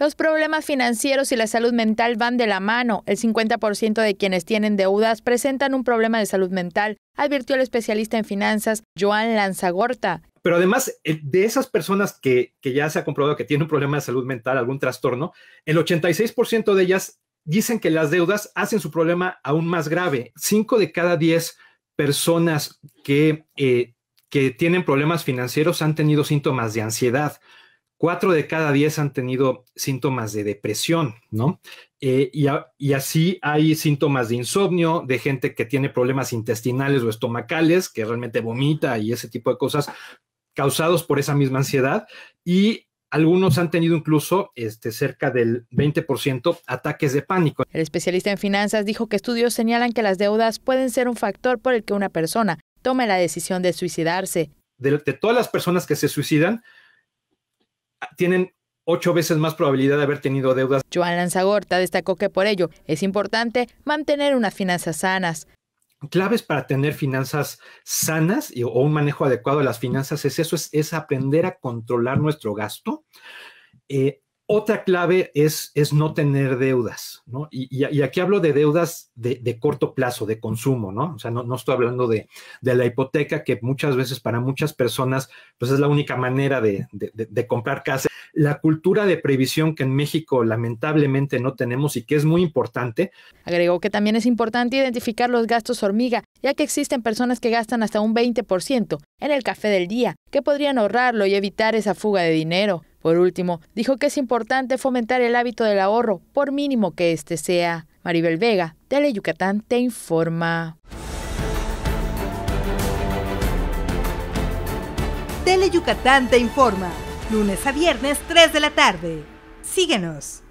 Los problemas financieros y la salud mental van de la mano. El 50% de quienes tienen deudas presentan un problema de salud mental, advirtió el especialista en finanzas Joan Lanzagorta. Pero además, eh, de esas personas que, ya se ha comprobado que tienen un problema de salud mental, algún trastorno, el 86% de ellas dicen que las deudas hacen su problema aún más grave. Cinco de cada diez personas que, eh, que tienen problemas financieros han tenido síntomas de ansiedad. Cuatro de cada diez han tenido síntomas de depresión, ¿no? Eh, y, así hay síntomas de insomnio, de gente que tiene problemas intestinales o estomacales, que realmente vomita y ese tipo de cosas causados por esa misma ansiedad. Y algunos han tenido incluso este, cerca del 20% ataques de pánico. El especialista en finanzas dijo que estudios señalan que las deudas pueden ser un factor por el que una persona tome la decisión de suicidarse. de todas las personas que se suicidan, tienen ocho veces más probabilidad de haber tenido deudas. Joan Lanzagorta destacó que por ello es importante mantener unas finanzas sanas. Claves para tener finanzas sanas o un manejo adecuado de las finanzas es eso, es, aprender a controlar nuestro gasto, eh, otra clave es, no tener deudas, ¿no? Y, aquí hablo de deudas de, corto plazo, de consumo, ¿no? O sea, no, estoy hablando de, la hipoteca, que muchas veces para muchas personas, pues es la única manera de, de comprar casa. La cultura de previsión que en México lamentablemente no tenemos y que es muy importante. Agregó que también es importante identificar los gastos hormiga, ya que existen personas que gastan hasta un 20% en el café del día, que podrían ahorrarlo y evitar esa fuga de dinero. Por último, dijo que es importante fomentar el hábito del ahorro, por mínimo que este sea. Maribel Vega, Tele Yucatán, te informa. Tele Yucatán te informa. Lunes a viernes, 3 de la tarde. Síguenos.